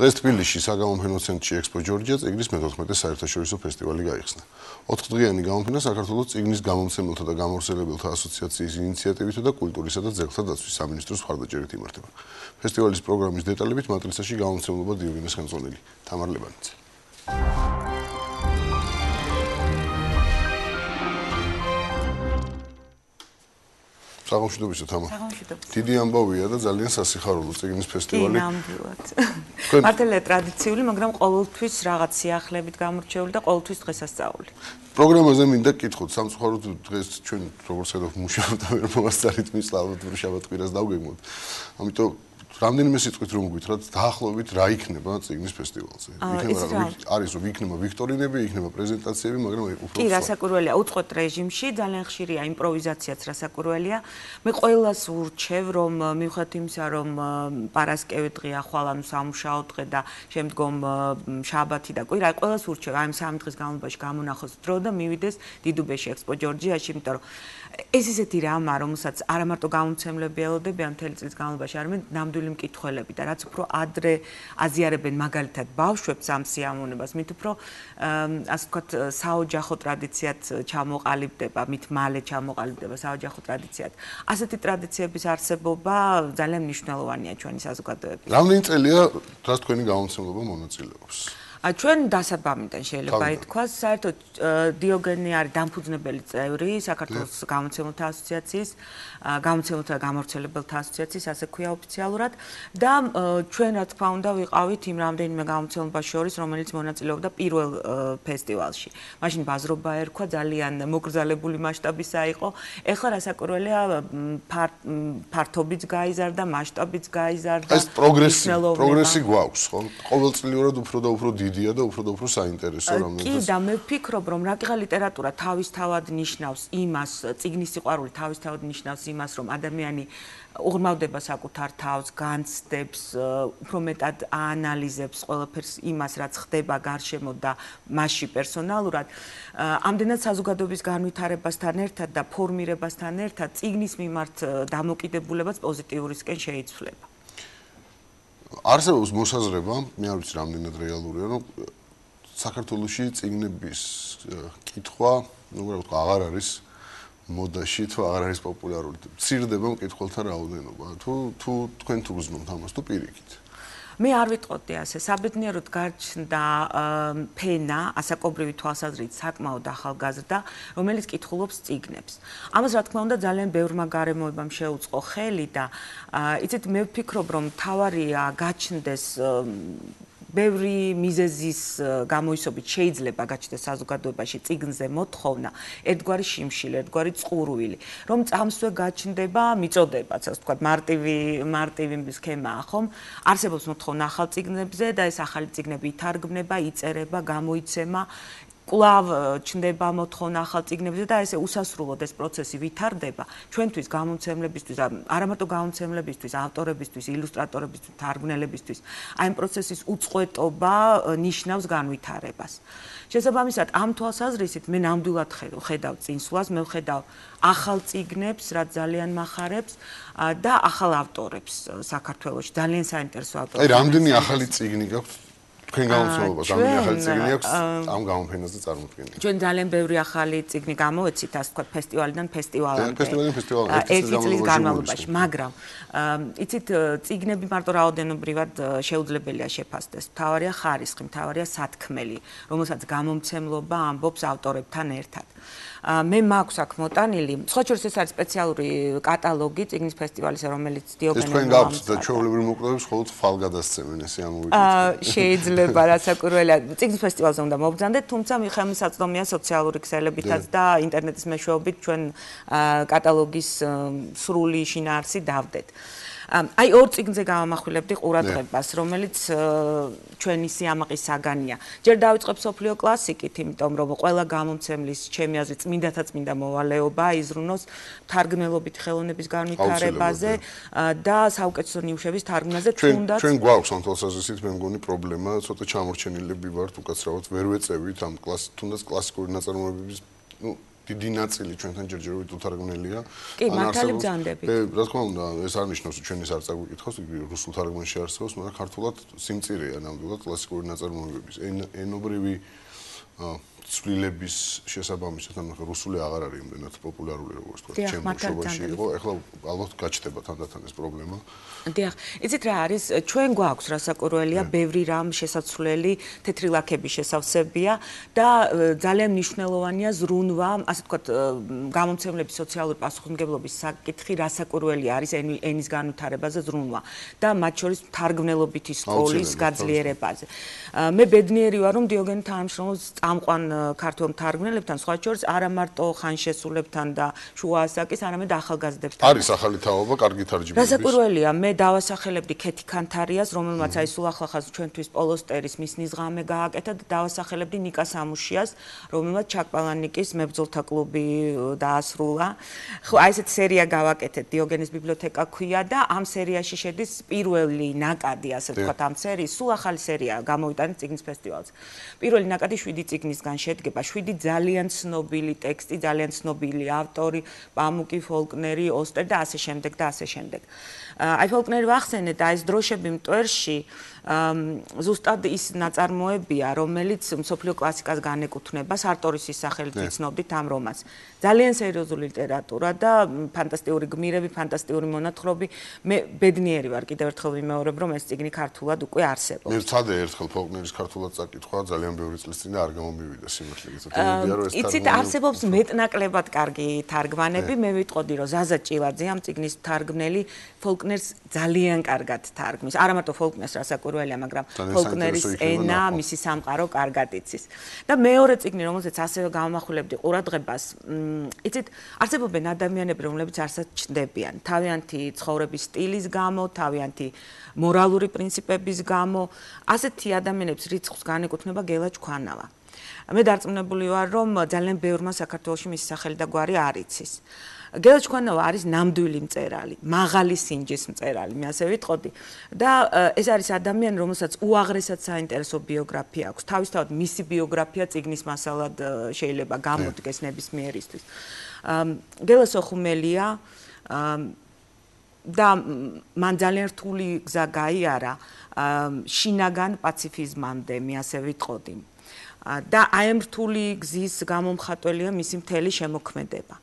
დღეს თბილისში საგამომფენო ცენტრში ექსპო ჯორჯია ციგნის მე-14 საერთაშორისო ფესტივალი გაიხსნა. 4დღიანი გამოფენა საქართველოს ციგნის გამომცემელთა და გამორჩეულებელთა ასოციაციის ინიციატივითა და კულტურისა და ძეგლთა დაცვის სამინისტროს მხარდაჭერით იმართება. ფესტივალის პროგრამის დეტალებით მატრიცაში გამომცემლობა დიოგენეს ხელმძღვანელი. თამარ ლებანიძე. Thank you. საღამშვიდობისო თამა. საღამშვიდობისო. დიდი ამბავია და ძალიან სასიხარულო წიგნის ფესტივალი. კი, ნამდვილად. თქვენ მართლა ტრადიციული, მაგრამ ყოველთვის რაღაც სიახლებით გამორჩეული და ყოველთვის დღესასწაული. პროგრამაზე მინდა კითხოთ, სამწუხაროდ დღეს ჩვენ როგორც ხედავთ, მუშაობთ და ვერ მოასწარით მისლავთ, რომ შაბათ კვირას დავგეგმოთ. ამიტომ რამდენიმე სიტყვით რომ გვითხრათ დაახლოებით რა იქნება წიგნის ფესტივალზე. იქნება რა არის რომ იქნება ვიქტორინები, იქნება პრეზენტაციები, მაგრამ უფრო კი რასაკურველია უწყვეტ რეჟიმში ძალიან ხშირია იმპროვიზაციაც რასაკურველია. მე ყოველას ურჩევ რომ მივხვდეთ იმსა რომ პარასკევი დღე ახვალ ანუ სამუშაო დღე და შემდგომ შაბათი და კი რა ყოველას ურჩევ აი ამ სამ დღის განმავლობაში გამონახოს დრო და მივიდეს დიდუბეში ექსპო ჯორჯიაში, იმიტომ რომ ეს ესეთი რამა, რომელსაც არა მარტო გამოცემლები ელოდებიან მთელი წლის განმავლობაში, არამედ ნამდვილი მკითხველები და რაც უფრო ადრე აზიარებენ მაგალითად ბავშვებს ამ სიამონებას, მით უფრო ასე ვთქვათ, საოჯახო ტრადიციად ჩამოყალიბდება, მით მალე ჩამოყალიბდება საოჯახო ტრადიციად. ასეთი ტრადიციების არსებობა ძალიან მნიშვნელოვანია ჩვენი საზოგადოებისთვის. რამდენი წელია, რაც თქვენი გამოცემლობა მონაწილეობს? ჩვენ დასაბამიდან შეიძლება ითქვას საერთოდ დიოგენე არის დამფუძნებელი წევრი საქართველოს გამოცემულთა ასოციაციის გამოცემულთა გამორჩელებელთა ასოციაციის ასე ქვია ოფიციალურად და ჩვენ რა თქმა უნდა ვიყავით იმ რამდენიმე გამოცემულობა შორის რომელიც მონაწილეობდა პირველ ფესტივალში მაშინ ბაზრობა ერქვა ძალიან მოკრძალებული მასშტაბისა იყო ეხლა რასაკურველია ფართობიც გაიზარდა მასშტაბიც გაიზარდა ეს პროგრესი პროგრესი გვაქვს ხო ყოველწლიურად უფრო და უფრო დიდი დიდია და უფრო და უფრო საინტერესო რამე. კი და მე ვფიქრობ რომ რაღაცა ლიტერატურა თავის თავად ნიშნავს იმას, წიგნის სიყვარული თავის თავად ნიშნავს იმას, რომ ადამიანი უღრმავდება საკუთარ თავს, განცდებს, უფრო მეტად აანალიზებს ყველაფერს იმას, რაც ხდება გარშემო და მასში პერსონალურად. ამდენად საზოგადოების განვითარებასთან ერთად და ფორმირებასთან ერთად წიგნის მიმართ დამოკიდებულებაც პოზიტიურისკენ შეიცვლება. არსებობს მოსაზრება, მე არ ვიცი რამდენად რეალურია, რომ საქართველოსი წიგნების კითხვა, ну, როგორ ვთქვა, აღარ არის მოდაში, თუ აღარ არის პოპულარული. ცირდება მკითხველთა რაოდენობა. თუ თუ თქვენ თუ გზნობთ ამას თუ პირიქით. მე არ ვიტყოდი ასე საბედნიეროდ გარჩნდა ფენა ასაკობრივი თვალსაზრით საკმაოდ ახალგაზრდა რომელიც კითხულობს ციგნებს ამას რა თქმა უნდა ძალიან ბევრმა გარემოებამ შეუწყო ხელი და იცით მე ვფიქრობ რომ თავარია გაჩნდეს ბევრი მიზეზის გამოისობით შეიძლება გაჩნდა საზოგადოებაში ციგნზე მოთხოვნა ედგვარი შიმშილი, ედგვარი წყურვილი, რომ წამსვე გაჩნდება მიწოდებაც, ასე ვთქვათ, მარტივი მარტივი სქემაა, ხომ? არსებობს მოთხოვნა ახალ ციგნებზე და ეს ახალი ციგნები ითარგმნება, იწერება, გამოიცემა, კლავ ჩნდება მოთხოვნა ახალ ციგნებზე და ესე უსასრულოდ ეს პროცესი ვითარდება ჩვენთვის გამომცემლებისთვის არა მარტო გამომცემლებისთვის ავტორებისთვის ილუსტრატორებისთვის თარგმნელებისთვის აი ამ პროცესის უწყვეტობა ნიშნავს განვითარებას შესაბამისად ამ თვალსაზრისით მე ნამდვილად ხედავ წინსვლას მე ვხედავ ახალ ციგნებს რა ძალიან מחარებს და ახალ ავტორებს საქართველოში ძალიან საინტერესო ავტორები აი რამდენი ახალი ციგნი გაქვს თქვენ გამოსულობა სამი ახალი წიგნი აქვს ამ გამოფენაზე წარმოდგენილი. ჩვენ ძალიან ბევრი ახალი წიგნი გამოეცით ასე თქვა ფესტივალიდან ფესტივალამდე. ფესტივალიდან ფესტივალამდე. ერთი წლის განმავლობაში, მაგრამ იცით წიგნები მარტო რაოდენობრივად შეუძლებელია შეფასდეს. თავარია ხარისხი, თავარია სათქმელი, რომელსაც გამომცემლობა ამბობს ავტორებთან ერთად. ა მე მაქვს აქ მოტანილი, სხვა შორს ეს არის სპეციალური კატალოგი წიგნის ფესტივალისა, რომელიც დიოგენე ამბობს. ეს თქვენ გაქვს და ჩვეულებრივ მოკლებს ხოლმე ხალგადასცემენ ესე ამოვიგეთ. ა შეიძლება ხდება რასაკვირველად. ციგნის ფესტივალზე უნდა მოგზანდეთ, თუმცა მიხემ საწდომია სოციალური ქსელებითაც და ინტერნეტის მეშვეობით ჩვენ კატალოგის სრული შინაარსი დავდეთ. აა აი ორ წიგნზე გავამახვილებდი ყურადღებას, რომელიც ჩვენი სიამაყის საგანია. ჯერ დავიწყებ სოფლიო კლასიკით, იმიტომ რომ ყველა გამომცემლის ჩემი აზრით წმინდათა წმინდა მოვალეობა იზრუნოს თარგმნელობით ხელოვნების განვითარებაზე და საუკეთესო ნიუშების თარგმნაზე თუნდაც ჩვენ გვაქვს ამ თვალსაზრისით მე მგონი პრობლემა, ცოტა ჩამორჩენილები ვართ უკაცრავად, ვერ ვეწევით ამ კლას თუნდაც კლასიკური ნაწარმოებების ну დიდი ნაწილი ჩვენთან ჯერჯერობით უთარგმნელია. კი, მართალი ბრძანდები. რა თქმა უნდა, ეს არ ნიშნავს ჩვენი სარწაგვი კითხოს, რუსულ თარგმანში არსებობს, მაგრამ ქართულად სიმწირეა ნამდვილად კლასიკური ნაწარმოებების. ენობრივი ცვლილების შესაბამისად ანუ რუსული აღარ არის იმდენად პოპულარული როგორც თქვა ჩემ მშობლებში იყო ეხლა ალბათ გაჩნდება თანდათან ეს პრობლემა დიახ იცით რა არის ჩვენ გვაქვს რასაკურველია ბევრი რამ შესაძლებელი თეთრი ლაქების შესავსებია და ძალიან მნიშვნელოვანია ზრუნვა ასე თქვა გამომცემლების სოციალური პასუხისმგებლობის საკითხი რასაკურველი არის ენის განვითარებაზე ზრუნვა და მათ შორის თარგმნელობითი სკოლის გაძლიერებაზე მე ბედნიერი ვარ რომ დიოგენ თამშრომს წამყვან ქართულ მთარგმნელებთან, სხვა შორის არა მარტო ხანშესულებთან და შუა ასაკის, არამედ ახალგაზრდებთან. არის ახალი თაობა, კარგი თარჯიმები. გასაკვირველია, მე დავასახელებდი ქეთი ქანთარიას, რომელმაც აი სულ ახლახანს ჩვენთვის პოლოსტერის მისნის ღამე გააკეთა და დავასახელებდი ნიკა სამუშიას, რომელმაც ჩაკპალანიკის მებძოლთა კლუბი დაასრულა. ხო, აი ესეთ სერია გავაკეთეთ, დიოგენეს ბიბლიოთეკა ქვია და ამ სერიაში შედის პირველი ნაკადი, ასე ვთქვათ, ამ სერიის სულ ახალი სერია გამოიტანეს ციგნის ფესტივალზე. პირველი ნაკადი 7 ციგნისგან შედგება შვიდი ძალიან ცნობილი ტექსტი, ძალიან ცნობილი ავტორი, პამუკი, ფოლკნერი, ოსტერ და ასე შემდეგ და ასე შემდეგ. აი ფოლკნერი ვახსენეთ, აი ეს დროშები მტვერში ზუსტად ის ნაწარმოებია, რომელიც მსოფლიო კლასიკას განეკუთვნება, სარტორის სახელით ცნობდით ამ რომანს. ძალიან სერიოზული ლიტერატურა და ფანტასტიკური გმირები, ფანტასტიკური მონათხრობი. მე ბედნიერი ვარ, კიდევ ერთხელ ვიმეორებ, რომ ეს წიგნი ქართულად უკვე არსებობს. მერცადე ერთხელ ფოლკნერის ქართულად წაკითხვა ძალიან ბევრი წლის წინ არ გამომივიდა. სიმართლე გითხრათ, იმედია რომ ეს თარგმანი იცით არსებობს მეტნაკლებად კარგი თარგმანები, მე ვიტყოდი რომ ზაზა ჭილაძე ამ ციგნის თარგმნელი ფოლკნერს ძალიან კარგად თარგმნის. არა მარტო ფოლკნერს რასაკურველია, მაგრამ ფოლკნერის ენა, მისი სამყარო კარგად იცის. და მეორე ციგნი, რომელზეც ასევე გამახვილებდი ყურადღებას, იცით არსებობენ ადამიანები, რომლებიც არსად ჩნდებიან, თავიანთი ცხოვრების სტილის გამო, თავიანთი მორალური პრინციპების გამო, ასეთი ადამიანებს რიცხვს განეკუთვნება გელა ჩქანავა. მე დარწმუნებული ვარ რომ ძალიან ბევრმა საქართველოს მის სახელი და გვარი არ იცის გელა ჩქვანავა არის ნამდვილი მწერალი, მაღალი სინჯის მწერალი, მე ასე ვიტყოდი. და ეს არის ადამიანი, რომელსაც უაღრესად საინტერესო ბიოგრაფია აქვს. თავისთავად მისი ბიოგრაფია წიგნის მასალად შეიძლება გამოდგეს ნებისმიერისთვის. გელა სოხუმელია და მან ძალიან რთული გზა გაიარა შინაგან პაციფიზმამდე, მე ასე ვიტყოდი. და აემრთული გზის გამომხატველია მისი მთელი შემოქმედება.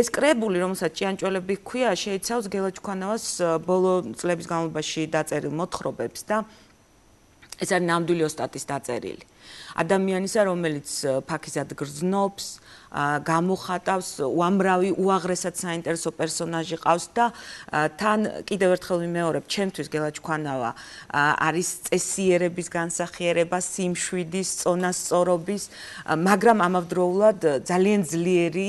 ეს კრებული, რომელსაც ჭიანჭველები ქვია, შეიცავს გელაჩქანავას ბოლო წლების განმავლობაში დაწერილ მოთხრობებს და ეს არის ნამდვილი ოსტატის დაწერილი. ადამიანისა, რომელიც ფაქიზად გრძნობს, გამოხატავს უამრავი უაღრესად საინტერესო პერსონაჟი ყავს და თან კიდევ ერთხელ ვიმეორებ, ჩემთვის გელაჩქანავა არის წესიერების განსახიერება, სიმშვიდის, წონასწორობის, მაგრამ ამავდროულად ძალიან ძლიერი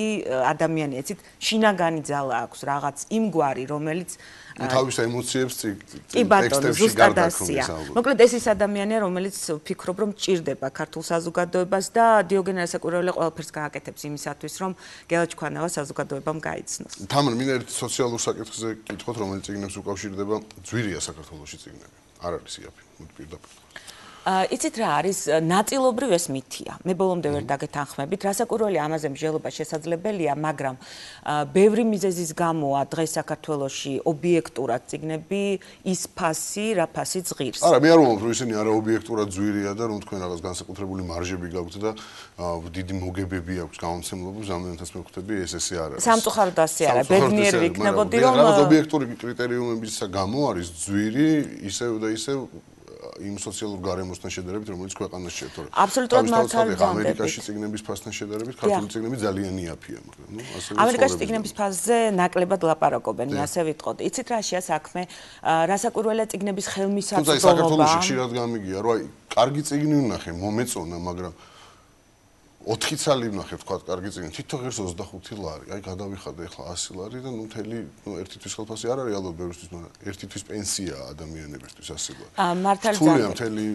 ადამიანია, ცით შინაგანი ძალა აქვს, რაღაც იმგვარი, რომელიც თავის ემოციებს ტექსტებში გარდაქმნის. მოკლედ ეს ის ადამიანია, რომელიც ფიქრობ, რომ ჭირდება ეხება ქართულ საზოგადოებას და დიოგენე რასაკურველი ყველაფერს გააკეთებს იმისათვის, რომ გელაჩქვანელა საზოგადოებამ გაიცნოს. თამარ, მინდა ერთ სოციალურ საკითხზე კითხოთ, რომელიც ინგნებს უკავშირდება ძვირია საქართველოს ციგნები. არ არის იაფი, მოდი პირდაპირ. იცით რა არის ნატილობრივ ეს მითია. მე ბოლომდე ვერ დაგეთანხმებით, რასაკურველი ამაზე მსჯელობა შესაძლებელია, მაგრამ ბევრი მიზეზის გამოა დღეს საქართველოში ობიექტურად ციგნები ის ფასი, რა ფასი ზღირს. არა, მე არ ვამბობ, რომ ისინი არა ობიექტურად ზვირია და რომ თქვენ რაღაც განსაკუთრებული მარჟები გაქვთ და დიდი მოგებები აქვს გამომცემლობებს, ამდენთანაც მე ხვდები ეს ესე არ არის. სამწუხაროდ ასე არა, ბედნიერი ვიქნებოდი რომ რაღაც ობიექტური კრიტერიუმებისა გამო არის ზვირი, ისევ და ისევ იმ სოციალურ გარემოსთან შედარებით, რომელიც ქვეყანაში შეიძლება თორემ. აბსოლუტურად მართალია. ამერიკაში ციგნების ფასთან შედარებით, ქართული ციგნები ძალიან იაფია, მაგრამ ნუ ასე ვთქვი. ამერიკაში ციგნების ფასზე ნაკლებად ლაპარაკობენ, ასე ვიტყოდი. იცით რა შეა საქმე? რასაკურველია ციგნების ხელმისაწვდომობა. თუმცა საქართველოს ხშირად გამიგია, რომ აი, კარგი ციგნი უნდა ხე, მომეწონა, მაგრამ ოთხი ცალი ნახე თქვა კარგი წინ თვითო ღირს 25 ლარი აი გადავიხადე ახლა 100 ლარი და ნუ მთელი ნუ ერთი თვის ხელფასი არ არის ალბათ ბევრისთვის მაგრამ ერთი თვის პენსიაა ადამიანებისთვის 100 ლარი მართალია თულია მთელი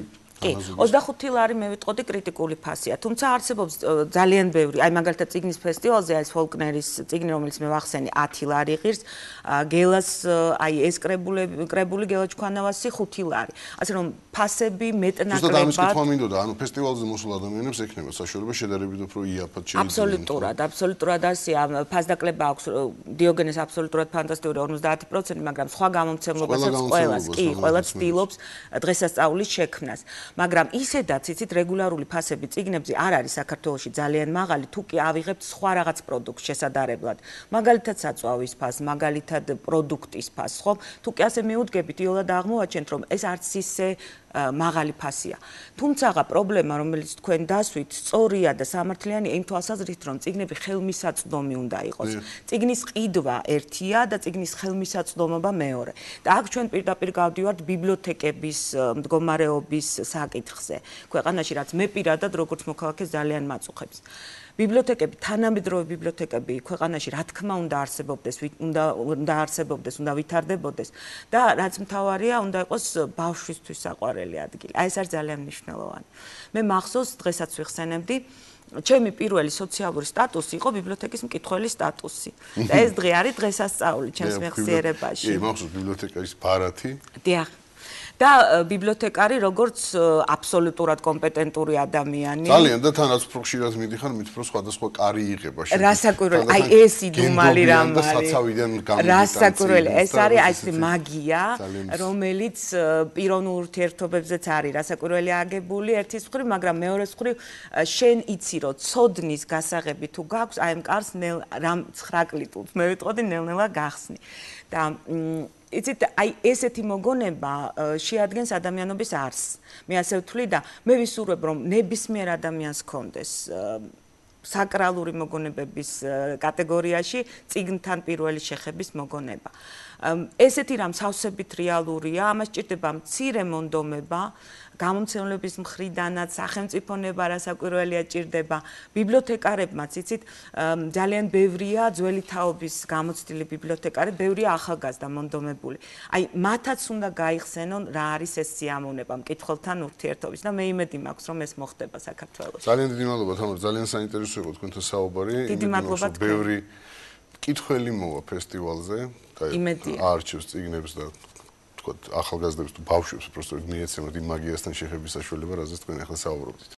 კი 25 ლარი მე ვიტყოდი კრიტიკული ფასია თუმცა არსებობს ძალიან ბევრი აი მაგალითად ციგნის ფესტივალზე არის ფოლკნერის ციგნი რომელიც მე ვახსენე 10 ლარი ღირს გელას აი ეს კრებული კრებული გელა ჩქანავასი 5 ლარი ასე რომ ფასები მეტნაკლებად ზუსტად ამის კითხვა მინდოდა ანუ ფესტივალზე მოსულ ადამიანებს ექნება საშუალება შედარებით უფრო იაფად შეიძლება აბსოლუტურად აბსოლუტურად ასე ამ ფასდაკლება აქვს დიოგენეს აბსოლუტურად ფანტასტიკური 50% მაგრამ სხვა გამომცემლობასაც ყოველას კი ყოველას ცდილობს დღესასწაულის შექმნას მაგრამ ისედაც იცით რეგულარული ფასები ციგნებზე არ არის საქართველოში ძალიან მაღალი თუ კი ავიღებთ სხვა რაღაც პროდუქტს შესაძარებლად მაგალითად საწვავის ფასს მაგალითად პროდუქტის ფასს ხო თუ კი ასე მეუდგებით იოლად აღმოაჩენთ რომ ეს არც ისე მაღალი ფასია. თუმცა პრობლემა, რომელიც თქვენ დასვით, სწორია და სამართლიანი იმ თვალსაზრისით, რომ ციგნები ხელმისაწვდომი უნდა იყოს. ციგნის ყიდვა ერთია და ციგნის ხელმისაწვდომობა მეორე. და აქ ჩვენ პირდაპირ გავდივართ ბიბლიოთეკების მდგომარეობის საკითხზე. ქვეყანაში რაც მე პირადად როგორც მოქალაქე ძალიან მაწუხებს. ბიბლიოთეკები, თანამედროვე ბიბლიოთეკები ქვეყანაში რა თქმა უნდა არსებობდეს, უნდა უნდა არსებობდეს, უნდა ვითარდებოდეს და რაც მთავარია, უნდა იყოს ბავშვისთვის საყვარელი ადგილი. აი ეს არ ძალიან მნიშვნელოვანი. მე მახსოვს დღესაც ვიხსენებდი ჩემი პირველი სოციალური სტატუსი იყო ბიბლიოთეკის მკითხველის სტატუსი და ეს დღე არის დღესასწაული ჩემს მეხსიერებაში. კი, მახსოვს ბიბლიოთეკის ბარათი. დიახ. და ბიბლიოთეკარი როგორც აბსოლუტურად კომპეტენტური ადამიანი ძალიან და თანაც ფრუშირას მიდიხარ მითხრო სხვადასხვა კარი იღება შეიძლება რასაკვირველი აი ეს იდუმალი რამ არის საცავიდან გამიგიტანცი რასაკვირველი ეს არის აი ეს მაგია რომელიც პიროვნულ ურთიერთობებზეც არის რასაკვირველი აგებული ერთის მხრივ მაგრამ მეორეს მხრივ შენ იცი რომ წოდნის გასაღები თუ გაქვს აი ამ კარს ნელ რამ 9 კლიტულს მე ვიტყოდი ნელ-ნელა გახსნი და იცით, აი ესეთი მოგონება შეადგენს ადამიანობის არს. მე ასე ვთვლი და მე ვისურვებ, რომ ნებისმიერ ადამიანს ქონდეს საკრალური მოგონებების კატეგორიაში ციგნთან პირველი შეხების მოგონება. ესეთი რამ სავსებით რეალურია, ამას ჭირდება მცირე მონდომება. გამომცემლების მხრიდანაც სახელმწიფონება რასაკვირველია ჭირდება ბიბლიოთეკარებმა ციცით ძალიან ბევრია ძველი თაობის გამოცდილი ბიბლიოთეკარი ბევრია ახალგაზრდა მომდომებული აი მათაც უნდა გაიხსენონ რა არის ეს სიამოვნება მკითხველთან ურთიერთობის და მე იმედი მაქვს რომ ეს მოხდება საქართველოში ძალიან დიდი მადლობა თამარ ძალიან საინტერესო იყო თქვენთან საუბარი დიდი მადლობა თქვენ ბევრი კითხველი მოვა ფესტივალზე და არჩევს წიგნებს და ვთქვათ, ახალგაზრდებს თუ ბავშვებს უბრალოდ მიეცემოთ იმ მაგიასთან შეხების საშუალება, რაზეც თქვენ ახლა საუბრობთ.